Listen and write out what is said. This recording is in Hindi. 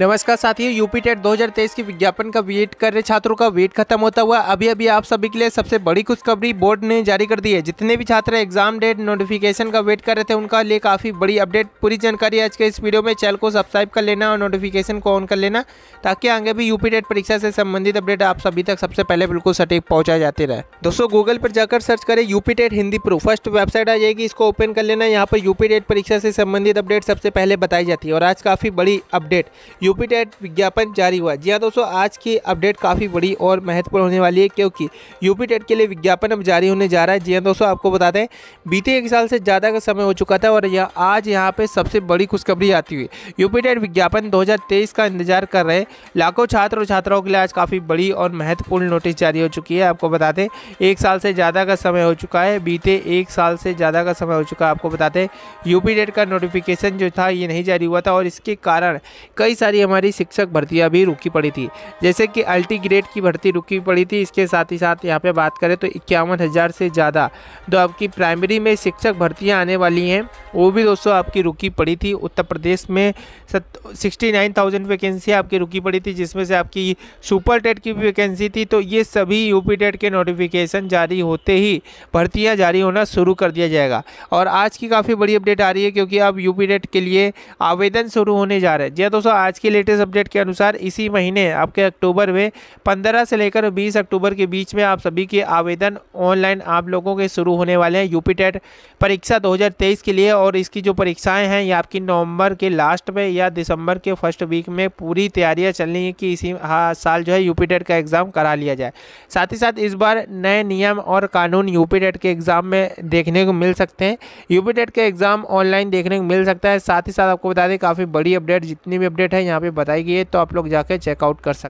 नमस्कार साथियों यूपी टेट दो की विज्ञापन का वेट कर रहे छात्रों का वेट खत्म होता हुआ अभी अभी आप सभी के लिए सबसे बड़ी खुशखबरी बोर्ड ने जारी कर दी है जितने भी छात्र एग्जाम डेट नोटिफिकेशन का वेट कर रहे थे उनका लिए काफ़ी बड़ी अपडेट पूरी जानकारी आज के इस वीडियो में चैनल को सब्सक्राइब कर लेना और नोटिफिकेशन को ऑन कर लेना ताकि आगे भी यूपी टेट परीक्षा से संबंधित अपडेट आप सभी तक सबसे पहले बिल्कुल सटीक पहुंचा जाते रहे दोस्तों गूगल पर जाकर सर्च करें UP TET Hindi pro first website आ जाएगी इसको ओपन कर लेना यहाँ पर यूपी टेट परीक्षा से संबंधित अपडेट सबसे पहले बताई जाती है और आज काफ़ी बड़ी अपडेट यूपी टेट विज्ञापन जारी हुआ जी हाँ दोस्तों आज की अपडेट काफ़ी बड़ी और महत्वपूर्ण होने वाली है क्योंकि यूपी टेट के लिए विज्ञापन अब जारी होने जा रहा है जी हाँ दोस्तों आपको बता दें बीते एक साल से ज़्यादा का समय हो चुका था और यह आज यहाँ पर सबसे बड़ी खुशखबरी आती हुई यूपी टेट विज्ञापन दो का इंतजार कर रहे लाखों छात्र और छात्राओं के लिए आज काफ़ी बड़ी और महत्वपूर्ण नोटिस जारी हो चुकी है आपको बता दें एक साल से ज़्यादा का समय हो चुका है बीते एक साल से ज़्यादा का समय हो चुका है आपको बताते यूपी डेट का नोटिफिकेशन जो था ये नहीं जारी हुआ था और इसके कारण कई सारी सारी हमारी शिक्षक भर्तियाँ भी रुकी पड़ी थी जैसे कि अल्टी ग्रेड की भर्ती रुकी पड़ी थी इसके साथ ही साथ यहाँ पर बात करें तो इक्यावन हज़ार से ज़्यादा जो आपकी प्राइमरी में शिक्षक भर्तियाँ आने वाली हैं वो भी दोस्तों आपकी रुकी पड़ी थी उत्तर प्रदेश में सिक्सटी नाइन थाउजेंड वैकेंसी आपकी रुकी पड़ी थी जिसमें से आपकी सुपर टेट की वैकेंसी थी तो ये सभी यूपी टेट के नोटिफिकेशन जारी होते ही भर्तियाँ जारी होना शुरू कर दिया जाएगा और आज की काफ़ी बड़ी अपडेट आ रही है क्योंकि अब यूपी टेट के लिए आवेदन शुरू होने जा रहे हैं जी हाँ दोस्तों आज की के लेटेस्ट अपडेट के अनुसार इसी महीने आपके अक्टूबर में पंद्रह से लेकर बीस अक्टूबर के बीच में आप सभी के आवेदन ऑनलाइन आप लोगों के शुरू होने वाले हैं यू परीक्षा दो के लिए और इसकी जो परीक्षाएँ हैं ये आपकी नवम्बर के लास्ट में या दिसंबर के फर्स्ट वीक में पूरी तैयारियाँ चल रही कि इसी साल जो है यू का एग्ज़ाम करा लिया जाए साथ ही साथ इस बार नए नियम और कानून यूपी के एग्ज़ाम में देखने को मिल सकते हैं यूपी के एग्ज़ाम ऑनलाइन देखने को मिल सकता है साथ ही साथ आपको बता दें काफ़ी बड़ी अपडेट जितनी भी अपडेट है यहाँ यहाँ पे बताई गई है तो आप लोग जाके चेकआउट कर सकते